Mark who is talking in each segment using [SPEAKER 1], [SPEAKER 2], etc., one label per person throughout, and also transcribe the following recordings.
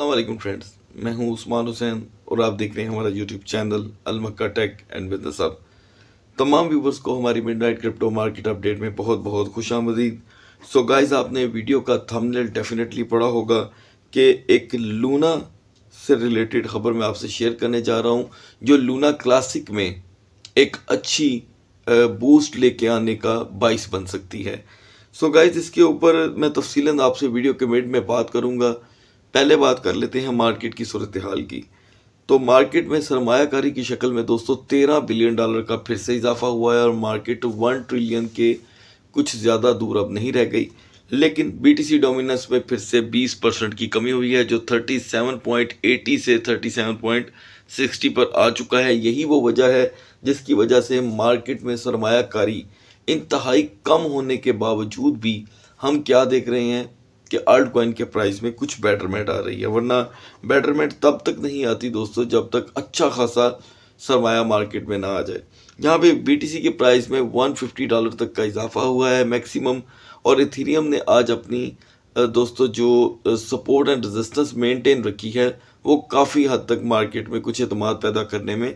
[SPEAKER 1] अल्लाम फ्रेंड्स मैं हूं उस्मान हुसैन और आप देख रहे हैं हमारा YouTube channel Almakka tech and business अब तमाम व्यूवर्स को हमारी midnight crypto market update में बहुत बहुत खुश आमदीद सो गाइज गाइस आपने वीडियो का थंबनेल डेफिनेटली पढ़ा होगा कि एक लूना से रिलेटेड खबर मैं आपसे शेयर करने जा रहा हूँ जो लूना क्लासिक में एक अच्छी बूस्ट लेके आने का बाइस बन सकती है सो so गाइज इसके ऊपर मैं तफसीला आपसे वीडियो के मेड में बात करूँगा पहले बात कर लेते हैं मार्केट की सूरत हाल की तो मार्केट में सरमाकारी की शक्ल में दोस्तों तेरह बिलियन डॉलर का फिर से इजाफा हुआ है और मार्केट वन ट्रिलियन के कुछ ज़्यादा दूर अब नहीं रह गई लेकिन बीटीसी डोमिनेंस में फिर से 20 परसेंट की कमी हुई है जो 37.80 से 37.60 पर आ चुका है यही वो वजह है जिसकी वजह से मार्केट में सरमाकारी इंतहाई कम होने के बावजूद भी हम क्या देख रहे हैं कि आल्ट कॉइन के प्राइस में कुछ बेटरमेंट आ रही है वरना बेटरमेंट तब तक नहीं आती दोस्तों जब तक अच्छा खासा सरमाया मार्केट में ना आ जाए यहाँ पे बीटीसी के प्राइस में 150 डॉलर तक का इजाफा हुआ है मैक्सिमम और इथीरियम ने आज अपनी दोस्तों जो सपोर्ट एंड रजिस्टेंस मेंटेन रखी है वो काफ़ी हद तक मार्केट में कुछ अतमाद पैदा करने में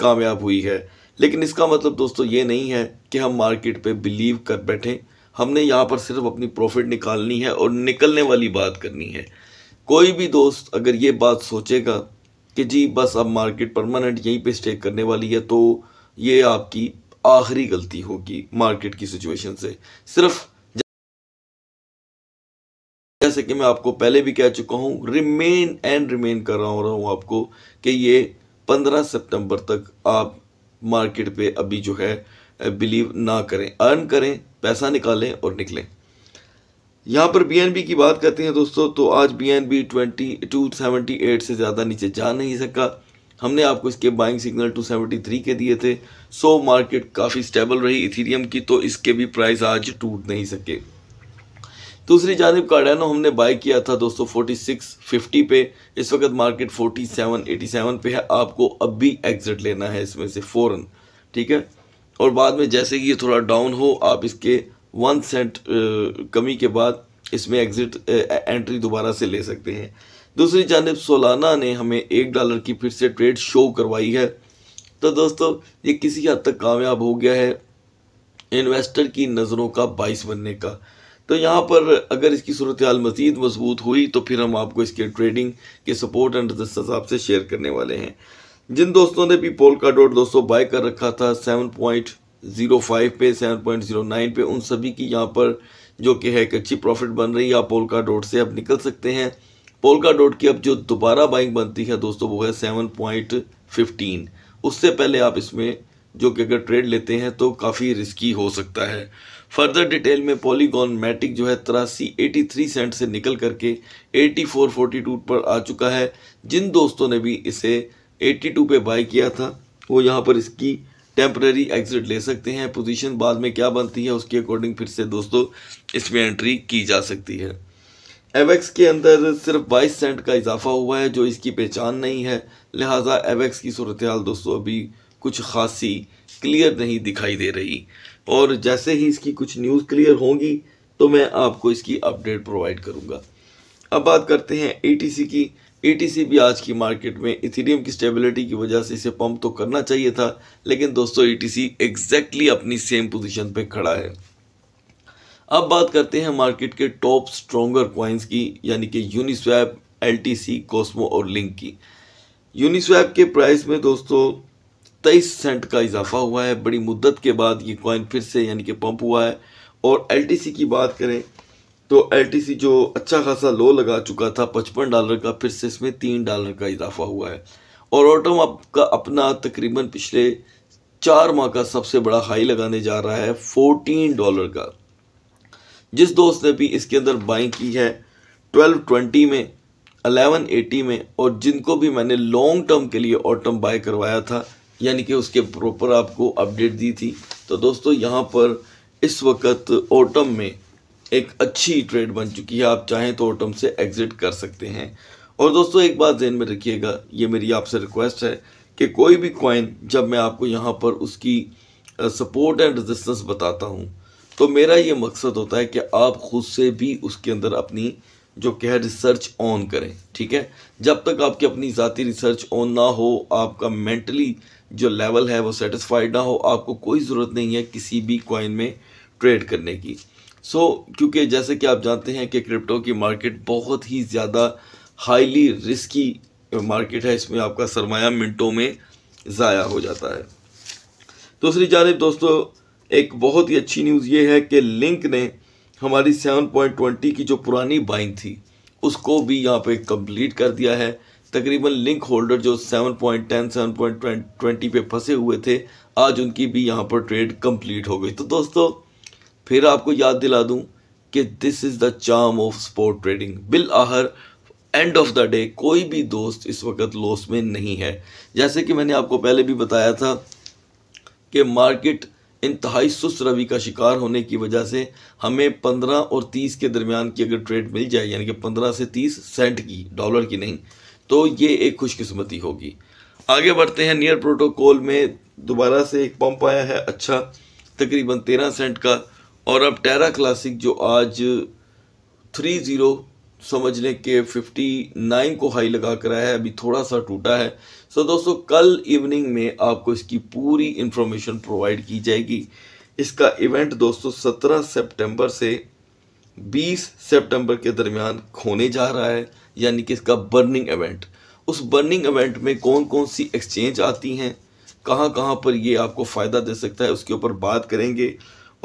[SPEAKER 1] कामयाब हुई है लेकिन इसका मतलब दोस्तों ये नहीं है कि हम मार्केट पर बिलीव कर बैठें हमने यहाँ पर सिर्फ अपनी प्रॉफिट निकालनी है और निकलने वाली बात करनी है कोई भी दोस्त अगर ये बात सोचेगा कि जी बस अब मार्केट परमानेंट यहीं पे स्टे करने वाली है तो ये आपकी आखिरी गलती होगी मार्केट की सिचुएशन से सिर्फ जैसे कि मैं आपको पहले भी कह चुका हूँ रिमेन एंड रिमेन कर रहा हूँ आपको कि ये 15 सितंबर तक आप मार्केट पे अभी जो है बिलीव ना करें अर्न करें पैसा निकालें और निकलें यहाँ पर बी की बात करते हैं दोस्तों तो आज B N B twenty two seventy eight से ज़्यादा नीचे जा नहीं सका हमने आपको इसके buying signal two seventy three के दिए थे सो मार्केट काफ़ी स्टेबल रही इथीरियम की तो इसके भी प्राइस आज टूट नहीं सके दूसरी जानब कार्डानो हमने बाय किया था दोस्तों फोर्टी सिक्स फिफ्टी पे इस वक्त market forty seven eighty seven पे है आपको अब भी एग्ज़िट लेना है इसमें से फ़ौरन ठीक है और बाद में जैसे कि ये थोड़ा डाउन हो आप इसके वन सेंट कमी के बाद इसमें एग्ज़िट एंट्री दोबारा से ले सकते हैं दूसरी जानब सोलाना ने हमें एक डॉलर की फिर से ट्रेड शो करवाई है तो दोस्तों ये किसी हद तक कामयाब हो गया है इन्वेस्टर की नज़रों का बाइस बनने का तो यहाँ पर अगर इसकी सूरत हाल मज़ीद मजबूत हुई तो फिर हम आपको इसके ट्रेडिंग के सपोर्ट एंड हिसाब से शेयर करने वाले हैं जिन दोस्तों ने भी पोल का डॉट दोस्तों बाय कर रखा था सेवन पॉइंट जीरो फाइव पे सेवन पॉइंट जीरो नाइन पे उन सभी की यहाँ पर जो कि है एक अच्छी प्रॉफिट बन रही है आप पोल का डॉट से अब निकल सकते हैं पोल का डॉट की अब जो दोबारा बाइंग बनती है दोस्तों वो है सेवन पॉइंट फिफ्टीन उससे पहले आप इसमें जो कि अगर ट्रेड लेते हैं तो काफ़ी रिस्की हो सकता है फर्दर डिटेल में पॉलीगॉन मैटिक जो है तिरासी एटी थ्री सेंट से निकल करके एटी फोर फोर्टी टू पर आ चुका है जिन दोस्तों ने भी इसे 82 पे बाई किया था वो यहाँ पर इसकी टेम्प्रेरी एग्जिट ले सकते हैं पोजीशन बाद में क्या बनती है उसके अकॉर्डिंग फिर से दोस्तों इसमें एंट्री की जा सकती है एवेक्स के अंदर सिर्फ 22 सेंट का इजाफा हुआ है जो इसकी पहचान नहीं है लिहाजा एवेक्स की सूरत हाल दोस्तों अभी कुछ खासी क्लियर नहीं दिखाई दे रही और जैसे ही इसकी कुछ न्यूज़ क्लियर होंगी तो मैं आपको इसकी अपडेट प्रोवाइड करूँगा अब बात करते हैं ए की ई भी आज की मार्केट में इथेरियम की स्टेबिलिटी की वजह से इसे पंप तो करना चाहिए था लेकिन दोस्तों ई एग्जैक्टली अपनी सेम पोजीशन पे खड़ा है अब बात करते हैं मार्केट के टॉप स्ट्रोंगर कॉइन्स की यानी कि यूनिस्वैप एल कॉस्मो और लिंक की यूनिस्वैप के प्राइस में दोस्तों तेईस सेंट का इजाफा हुआ है बड़ी मुद्दत के बाद ये कॉइन फिर से यानी कि पंप हुआ है और एल की बात करें तो एल जो अच्छा खासा लो लगा चुका था पचपन डॉलर का फिर से इसमें तीन डॉलर का इजाफा हुआ है और ऑटम का अपना तकरीबन पिछले चार माह का सबसे बड़ा हाई लगाने जा रहा है फोर्टीन डॉलर का जिस दोस्त ने भी इसके अंदर बाइंग की है ट्वेल्व ट्वेंटी में अलेवन एटी में और जिनको भी मैंने लॉन्ग टर्म के लिए ऑटम बाय करवाया था यानी कि उसके प्रॉपर आपको अपडेट दी थी तो दोस्तों यहाँ पर इस वक्त ऑटम में एक अच्छी ट्रेड बन चुकी है आप चाहें तो ऑटम से एग्ज़िट कर सकते हैं और दोस्तों एक बात जहन में रखिएगा ये मेरी आपसे रिक्वेस्ट है कि कोई भी कॉइन जब मैं आपको यहाँ पर उसकी सपोर्ट एंड रेजिस्टेंस बताता हूँ तो मेरा ये मकसद होता है कि आप खुद से भी उसके अंदर अपनी जो कह रिसर्च ऑन करें ठीक है जब तक आपकी अपनी ज़ाती रिसर्च ऑन ना हो आपका मेंटली जो लेवल है वो सेटिस्फाइड ना हो आपको कोई ज़रूरत नहीं है किसी भी कॉइन में ट्रेड करने की सो so, क्योंकि जैसे कि आप जानते हैं कि क्रिप्टो की मार्केट बहुत ही ज़्यादा हाईली रिस्की मार्केट है इसमें आपका सरमाया मिनटों में ज़ाया हो जाता है दूसरी जानब दोस्तों एक बहुत ही अच्छी न्यूज़ ये है कि लिंक ने हमारी 7.20 की जो पुरानी बाइंग थी उसको भी यहाँ पे कंप्लीट कर दिया है तकरीबन लिंक होल्डर जो 7.10, 7.20 पे फंसे हुए थे आज उनकी भी यहाँ पर ट्रेड कंप्लीट हो गई तो दोस्तों फिर आपको याद दिला दूं कि this is the charm of sport trading will our end of the day कोई भी दोस्त इस वक्त लॉस में नहीं है जैसे कि मैंने आपको पहले भी बताया था कि मार्केट इंतहाई सुस्त रवि का शिकार होने की वजह से हमें 15 और 30 के दरमियान की अगर ट्रेड मिल जाए यानी कि 15 से 30 सेंट की डॉलर की नहीं तो ये एक खुशकिस्मती होगी आगे बढ़ते हैं नियर प्रोटोकॉल में दोबारा से एक पंप आया है अच्छा तकरीबन 13 सेंट का और अब टेरा क्लासिक जो आज थ्री ज़ीरो समझ लें कि फिफ्टी नाइन को हाई लगा कर आया है अभी थोड़ा सा टूटा है सो दोस्तों कल इवनिंग में आपको इसकी पूरी इन्फॉर्मेशन प्रोवाइड की जाएगी इसका इवेंट दोस्तों सत्रह सेप्टेम्बर से बीस सितंबर के दरमियान होने जा रहा है यानी कि इसका बर्निंग इवेंट उस बर्निंग इवेंट में कौन कौन सी एक्सचेंज आती हैं कहाँ कहाँ पर ये आपको फ़ायदा दे सकता है उसके ऊपर बात करेंगे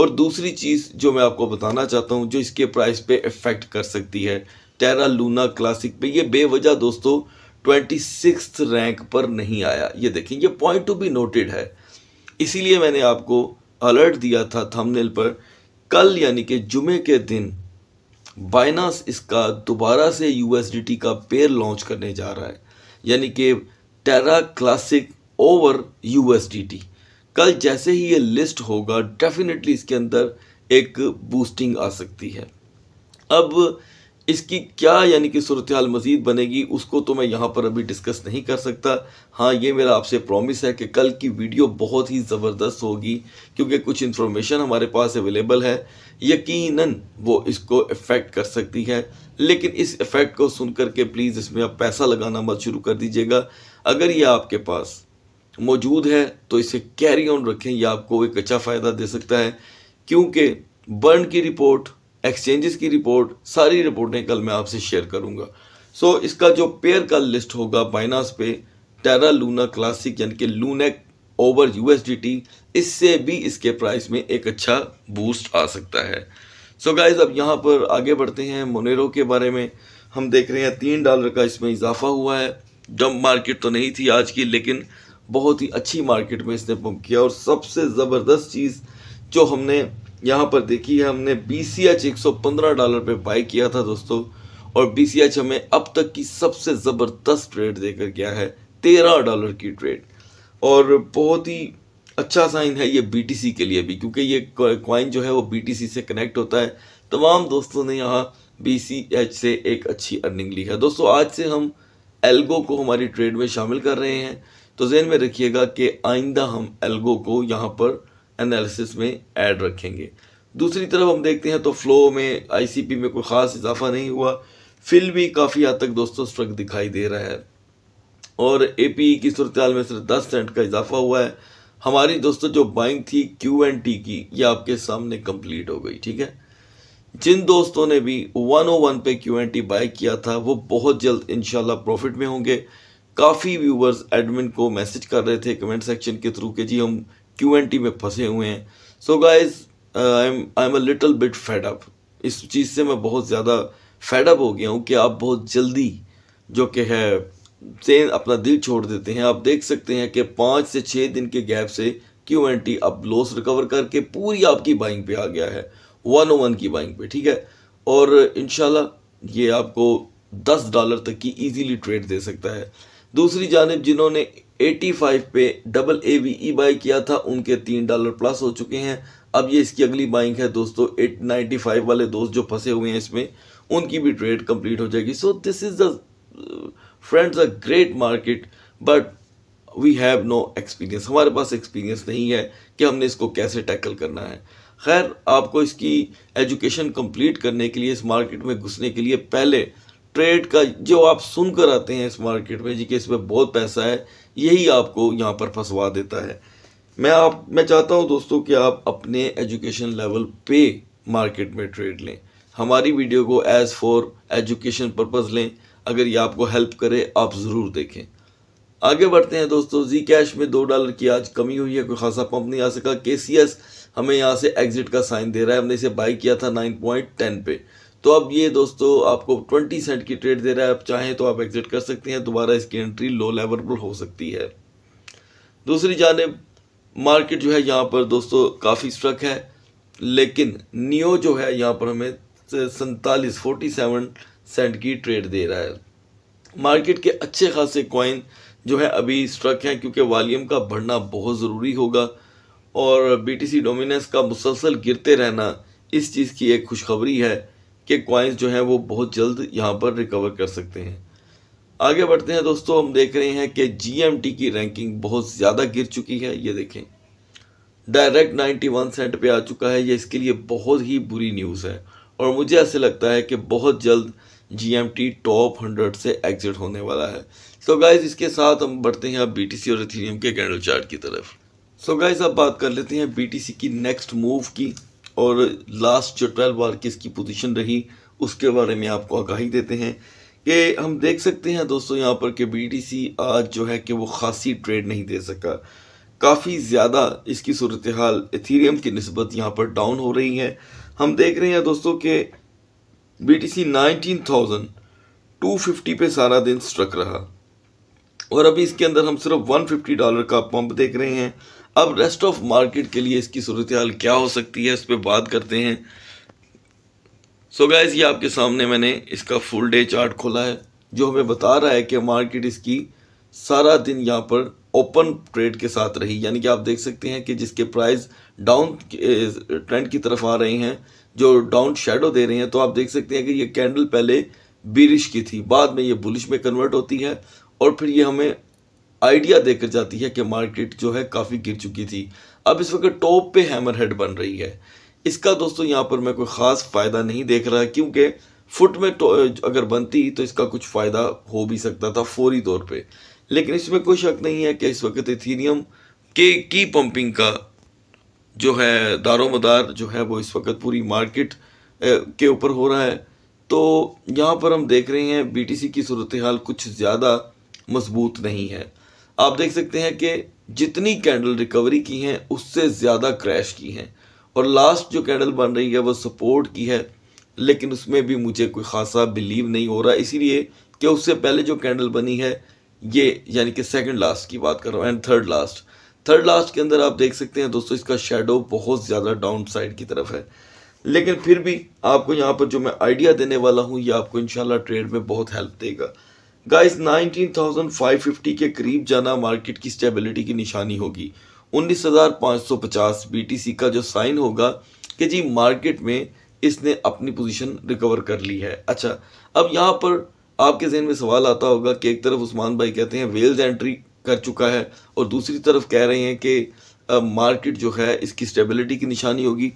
[SPEAKER 1] और दूसरी चीज़ जो मैं आपको बताना चाहता हूँ जो इसके प्राइस पे इफ़ेक्ट कर सकती है टेरा लूना क्लासिक पे ये बेवजह दोस्तों ट्वेंटी सिक्स रैंक पर नहीं आया ये देखें ये पॉइंट टू बी नोटेड है इसीलिए मैंने आपको अलर्ट दिया था थंबनेल पर कल यानी कि जुमे के दिन बाइनास इसका दोबारा से यू का पेयर लॉन्च करने जा रहा है यानी कि टेरा क्लासिक ओवर यू कल जैसे ही ये लिस्ट होगा डेफिनेटली इसके अंदर एक बूस्टिंग आ सकती है अब इसकी क्या यानी कि सूरत हाल मज़ीद बनेगी उसको तो मैं यहाँ पर अभी डिस्कस नहीं कर सकता हाँ ये मेरा आपसे प्रॉमिस है कि कल की वीडियो बहुत ही ज़बरदस्त होगी क्योंकि कुछ इन्फॉर्मेशन हमारे पास अवेलेबल है यकीनन वो इसको इफ़ेक्ट कर सकती है लेकिन इस इफ़ेक्ट को सुन करके प्लीज़ इसमें आप पैसा लगाना मत शुरू कर दीजिएगा अगर ये आपके पास मौजूद है तो इसे कैरी ऑन रखें यह आपको एक अच्छा फ़ायदा दे सकता है क्योंकि बर्न की रिपोर्ट एक्सचेंजेस की रिपोर्ट सारी रिपोर्टें कल मैं आपसे शेयर करूंगा सो so, इसका जो पेयर का लिस्ट होगा बाइनास पे टेरा लूना क्लासिक यानी कि लूनेक ओवर यूएसडीटी इससे भी इसके प्राइस में एक अच्छा बूस्ट आ सकता है सो so गाइज अब यहाँ पर आगे बढ़ते हैं मोनेरो के बारे में हम देख रहे हैं तीन डॉलर का इसमें इजाफा हुआ है डम मार्केट तो नहीं थी आज की लेकिन बहुत ही अच्छी मार्केट में इसने पंप किया और सबसे ज़बरदस्त चीज़ जो हमने यहाँ पर देखी है हमने बी सी एच एक सौ पंद्रह डॉलर पे बाई किया था दोस्तों और बी सी एच हमें अब तक की सबसे ज़बरदस्त ट्रेड देकर गया है तेरह डॉलर की ट्रेड और बहुत ही अच्छा साइन है ये बी टी सी के लिए भी क्योंकि ये क्वाइन जो है वो बी टी सी से कनेक्ट होता है तमाम दोस्तों ने यहाँ बी सी एच से एक अच्छी अर्निंग ली है दोस्तों आज से हम एल्गो को हमारी ट्रेड में शामिल कर रहे हैं तो जेन में रखिएगा कि आइंदा हम एल्गो को यहाँ पर एनालिसिस में ऐड रखेंगे दूसरी तरफ हम देखते हैं तो फ्लो में आईसीपी में कोई ख़ास इजाफा नहीं हुआ फिल भी काफ़ी हद तक दोस्तों स्ट्रक दिखाई दे रहा है और ए पी e की सूरत में सिर्फ दस सेंट का इजाफा हुआ है हमारी दोस्तों जो बाइंग थी क्यू एन टी की ये आपके सामने कंप्लीट हो गई ठीक है जिन दोस्तों ने भी 101 पे क्यू एन टी बाय किया था वो बहुत जल्द इन प्रॉफिट में होंगे काफ़ी व्यूवर्स एडमिन को मैसेज कर रहे थे कमेंट सेक्शन के थ्रू कि जी हम क्यू एन टी में फंसे हुए हैं so guys I am I am a little bit fed up इस चीज़ से मैं बहुत ज़्यादा फैडअप हो गया हूँ कि आप बहुत जल्दी जो कि है से अपना दिल छोड़ देते हैं आप देख सकते हैं कि पाँच से छः दिन के गैप से क्यू एन टी अब लॉस रिकवर करके पूरी आपकी बाइंग पे आ गया है वन ओ वन की बाइंग पे ठीक है और इन ये आपको दस डॉलर तक की ईजीली ट्रेड दे सकता है दूसरी जानब जिन्होंने 85 पे double A V E buy किया था उनके तीन डॉलर प्लस हो चुके हैं अब ये इसकी अगली बाइंग है दोस्तों एट नाइन्टी फाइव वाले दोस्त जो फंसे हुए हैं इसमें उनकी भी ट्रेड कंप्लीट हो जाएगी so this is the friends a great market but we have no experience हमारे पास एक्सपीरियंस नहीं है कि हमने इसको कैसे टैकल करना है खैर आपको इसकी एजुकेशन कंप्लीट करने के लिए इस मार्केट में घुसने के लिए पहले ट्रेड का जो आप सुनकर आते हैं इस मार्केट में जी कि इसमें बहुत पैसा है यही आपको यहाँ पर फंसवा देता है मैं आप मैं चाहता हूँ दोस्तों कि आप अपने एजुकेशन लेवल पे मार्केट में ट्रेड लें हमारी वीडियो को एज़ फॉर एजुकेशन पर्पज़ लें अगर ये आपको हेल्प करे आप ज़रूर देखें आगे बढ़ते हैं दोस्तों जी कैश में दो डॉलर की आज कमी हुई है कोई खासा पंप नहीं आ सका के हमें यहाँ से एग्जिट का साइन दे रहा है हमने इसे बाई किया था नाइन पॉइंट टेन पे तो अब ये दोस्तों आपको 20 सेंट की ट्रेड दे रहा है आप चाहें तो आप एग्जिट कर सकते हैं दोबारा इसकी एंट्री लो लेवल पर हो सकती है दूसरी जानब मार्केट जो है यहाँ पर दोस्तों काफ़ी स्ट्रक है लेकिन नियो जो है यहाँ पर हमें सैंतालीस फोर्टी सेवन सेंट की ट्रेड दे रहा है मार्केट के अच्छे खासे कॉइन जो है अभी स्ट्रक हैं क्योंकि वॉल्यूम का बढ़ना बहुत ज़रूरी होगा और बीटीसी डोमिनेंस का मुसलसल गिरते रहना इस चीज़ की एक खुशखबरी है के कॉइन्स जो हैं वो बहुत जल्द यहाँ पर रिकवर कर सकते हैं आगे बढ़ते हैं दोस्तों हम देख रहे हैं कि जीएमटी की रैंकिंग बहुत ज़्यादा गिर चुकी है ये देखें डायरेक्ट 91 सेंट पे आ चुका है ये इसके लिए बहुत ही बुरी न्यूज़ है और मुझे ऐसे लगता है कि बहुत जल्द जी टॉप हंड्रेड से एग्जिट होने वाला है सो so गाइज इसके साथ हम बढ़ते हैं अब बी और इथेरियम के कैंडल चार्ट की तरफ सो so गाइज अब बात कर लेते हैं बी की नेक्स्ट मूव की और लास्ट जो ट्वेल्व बार की इसकी पोजीशन रही उसके बारे में आपको आगाही देते हैं कि हम देख सकते हैं दोस्तों यहाँ पर कि सी आज जो है कि वो खासी ट्रेड नहीं दे सका काफ़ी ज़्यादा इसकी सूरत हाल एथीरियम की नस्बत यहाँ पर डाउन हो रही है हम देख रहे हैं दोस्तों के B T C nineteen thousand two fifty पे सारा दिन स्ट्रक रहा और अभी इसके अंदर हम सिर्फ वन फिफ्टी डॉलर का पंप देख रहे हैं अब रेस्ट ऑफ मार्केट के लिए इसकी सूरत हाल क्या हो सकती है इस पर बात करते हैं सो गाइज ये आपके सामने मैंने इसका फुल डे चार्ट खोला है जो हमें बता रहा है कि मार्केट इसकी सारा दिन यहाँ पर ओपन ट्रेड के साथ रही यानी कि आप देख सकते हैं कि जिसके प्राइस डाउन ट्रेंड की तरफ आ रहे हैं जो डाउन शेडो दे रहे हैं तो आप देख सकते हैं कि ये कैंडल पहले बिरिश की थी बाद में ये बुलिश में कन्वर्ट होती है और फिर ये हमें आइडिया देकर जाती है कि मार्केट जो है काफ़ी गिर चुकी थी अब इस वक्त टॉप पे हैमर हेड बन रही है इसका दोस्तों यहाँ पर मैं कोई ख़ास फ़ायदा नहीं देख रहा क्योंकि फुट में तो अगर बनती तो इसका कुछ फ़ायदा हो भी सकता था फौरी तौर पर लेकिन इसमें कोई शक नहीं है कि इस वक्त इथीनियम के की पंपिंग का जो है दारोमदार जो है वो इस वक्त पूरी मार्केट के ऊपर हो रहा है तो यहाँ पर हम देख रहे हैं सी की सूरत हाल कुछ ज़्यादा मजबूत नहीं है आप देख सकते हैं कि जितनी कैंडल रिकवरी की हैं उससे ज़्यादा क्रैश की हैं और लास्ट जो कैंडल बन रही है वो सपोर्ट की है लेकिन उसमें भी मुझे कोई ख़ासा बिलीव नहीं हो रहा इसीलिए कि उससे पहले जो कैंडल बनी है ये यानी कि सेकंड लास्ट की बात कर रहा हूँ and third last third last के अंदर आप देख सकते हैं दोस्तों इसका शेडो बहुत ज़्यादा डाउन साइड की तरफ है लेकिन फिर भी आपको यहाँ पर जो मैं आइडिया देने वाला हूँ ये आपको इन ट्रेड में बहुत हेल्प देगा गाइस 19,550 के करीब जाना मार्केट की स्टेबिलिटी की निशानी होगी 19,550 बीटीसी का जो साइन होगा कि जी मार्केट में इसने अपनी पोजीशन रिकवर कर ली है अच्छा अब यहाँ पर आपके जहन में सवाल आता होगा कि एक तरफ उस्मान भाई कहते हैं वेल्स एंट्री कर चुका है और दूसरी तरफ कह रहे हैं कि मार्केट जो है इसकी स्टेबिलिटी की निशानी होगी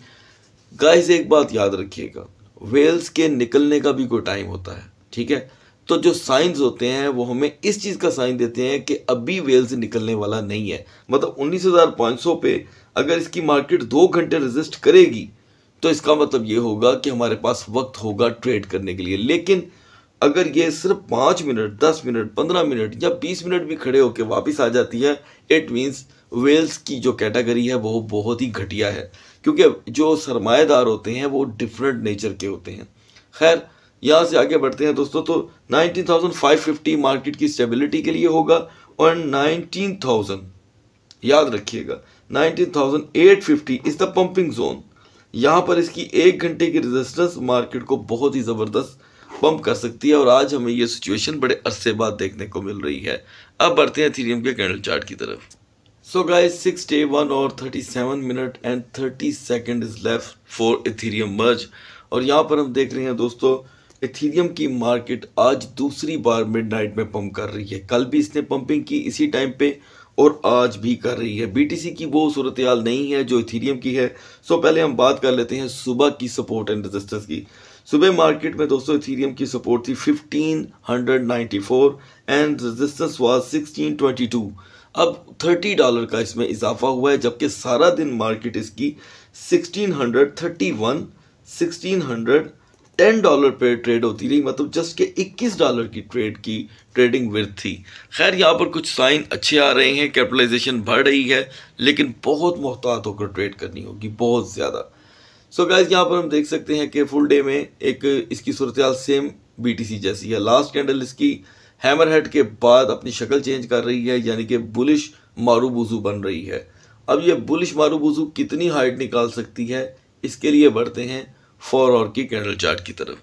[SPEAKER 1] गाइस एक बात याद रखिएगा वेल्स के निकलने का भी कोई टाइम होता है ठीक है तो जो साइंस होते हैं वो हमें इस चीज़ का साइन देते हैं कि अभी वेल से निकलने वाला नहीं है मतलब 19,500 पे अगर इसकी मार्केट दो घंटे रजिस्ट करेगी तो इसका मतलब ये होगा कि हमारे पास वक्त होगा ट्रेड करने के लिए लेकिन अगर ये सिर्फ पाँच मिनट दस मिनट पंद्रह मिनट या बीस मिनट भी खड़े होकर वापस आ जाती है इट मीन्स वेल्स की जो कैटेगरी है वो बहुत ही घटिया है क्योंकि जो सरमाएदार होते हैं वो डिफरेंट नेचर के होते हैं खैर यहाँ से आगे बढ़ते हैं दोस्तों तो 19,550 मार्केट की स्टेबिलिटी के लिए होगा और 19,000 याद रखिएगा 19,850 इज द पंपिंग जोन यहाँ पर इसकी एक घंटे की रेजिस्टेंस मार्केट को बहुत ही ज़बरदस्त पंप कर सकती है और आज हमें ये सिचुएशन बड़े अरसे बाद देखने को मिल रही है अब बढ़ते हैं थीरियम के कैंडल चार्ट की तरफ so guys six day one और thirty seven minute and thirty second is left for Ethereum merge और यहाँ पर हम देख रहे हैं दोस्तों इथीरियम की मार्केट आज दूसरी बार मिडनाइट में पंप कर रही है कल भी इसने पंपिंग की इसी टाइम पे और आज भी कर रही है बीटीसी की वो सूरत हाल नहीं है जो इथीरियम की है सो पहले हम बात कर लेते हैं सुबह की सपोर्ट एंड रजिस्टर्स की सुबह मार्केट में दोस्तों इथीरियम की सपोर्ट थी 1594 एंड रेजिस्टेंस वाज 1622 अब 30 डॉलर का इसमें इजाफा हुआ है जबकि सारा दिन मार्केट इसकी सिक्सटीन हंड्रेड टेन डॉलर पे ट्रेड होती रही मतलब जस्ट के इक्कीस डॉलर की ट्रेड की ट्रेडिंग विर्थ थी खैर यहाँ पर कुछ साइन अच्छे आ रहे हैं कैपिटलाइजेशन बढ़ रही है लेकिन बहुत मोहतात होकर ट्रेड करनी होगी बहुत ज़्यादा सो so गाइज यहाँ पर हम देख सकते हैं कि फुल डे में एक इसकी सूरत सेम बी जैसी है लास्ट कैंडल इसकी हैमर हेड के बाद अपनी शक्ल चेंज कर रही है यानी कि बुलिश मारूबूजू बन रही है अब ये बुलिश मारूबूजू कितनी हाइट निकाल सकती है इसके लिए बढ़ते हैं फोर आवर की कैंडल चार्ट की तरफ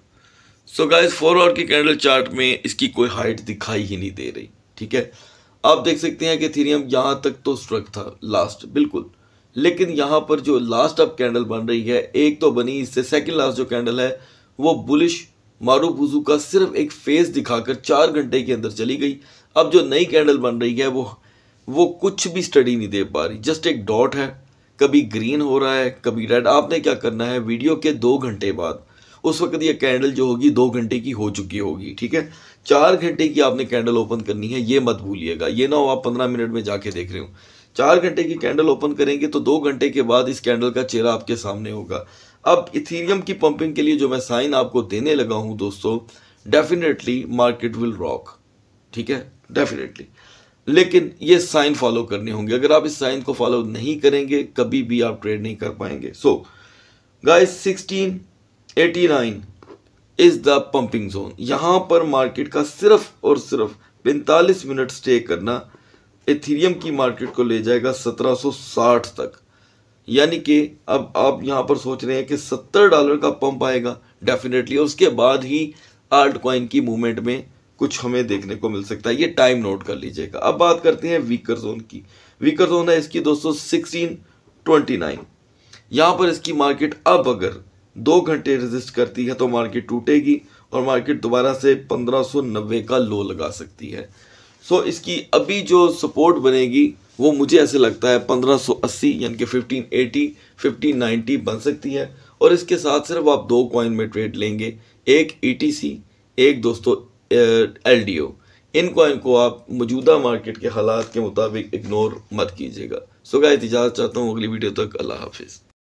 [SPEAKER 1] सो गाइज फोर आवर की कैंडल चार्ट में इसकी कोई हाइट दिखाई ही नहीं दे रही ठीक है आप देख सकते हैं कि थीरियम यहाँ तक तो स्ट्रक था लास्ट बिल्कुल लेकिन यहाँ पर जो लास्ट अब कैंडल बन रही है एक तो बनी इससे सेकंड लास्ट जो कैंडल है वो बुलिश मारूबुजू का सिर्फ एक फेस दिखाकर चार घंटे के अंदर चली गई अब जो नई कैंडल बन रही है वो वो कुछ भी स्टडी नहीं दे पा रही जस्ट एक डॉट है कभी ग्रीन हो रहा है कभी रेड आपने क्या करना है वीडियो के दो घंटे बाद उस वक्त ये कैंडल जो होगी दो घंटे की हो चुकी होगी ठीक है चार घंटे की आपने कैंडल ओपन करनी है ये मत भूलिएगा ये ना हो आप पंद्रह मिनट में जाके देख रहे हो चार घंटे की कैंडल ओपन करेंगे तो दो घंटे के बाद इस कैंडल का चेहरा आपके सामने होगा अब इथीरियम की पंपिंग के लिए जो मैं साइन आपको देने लगा हूँ दोस्तों डेफिनेटली मार्केट विल रॉक ठीक है डेफिनेटली लेकिन ये साइन फॉलो करने होंगे अगर आप इस साइन को फॉलो नहीं करेंगे कभी भी आप ट्रेड नहीं कर पाएंगे so guys sixteen eighty nine is the pumping zone यहाँ पर मार्केट का सिर्फ और सिर्फ पैंतालीस मिनट स्टे करना एथीरियम की मार्केट को ले जाएगा 1760 तक यानी कि अब आप यहाँ पर सोच रहे हैं कि 70 डॉलर का पंप आएगा डेफिनेटली उसके बाद ही आर्ट क्वाइन की मूवमेंट में कुछ हमें देखने को मिल सकता है ये टाइम नोट कर लीजिएगा अब बात करते हैं वीकर जोन की वीकर जोन है इसकी दोस्तों सिक्सटीन ट्वेंटी नाइन यहाँ पर इसकी मार्केट अब अगर दो घंटे रजिस्ट करती है तो मार्केट टूटेगी और मार्केट दोबारा से पंद्रह का लो लगा सकती है सो so, इसकी अभी जो सपोर्ट बनेगी वो मुझे ऐसे लगता है 1580 यानी कि 1580 1590 बन सकती है और इसके साथ सिर्फ आप दो कॉइन में ट्रेड लेंगे एक ई e एक दोस्तों एल डी ओ इन कॉइन को आप मौजूदा मार्केट के हालात के मुताबिक इग्नोर मत कीजिएगा सो का एहतजाज चाहता हूँ अगली वीडियो तक अल्लाह हाफिज़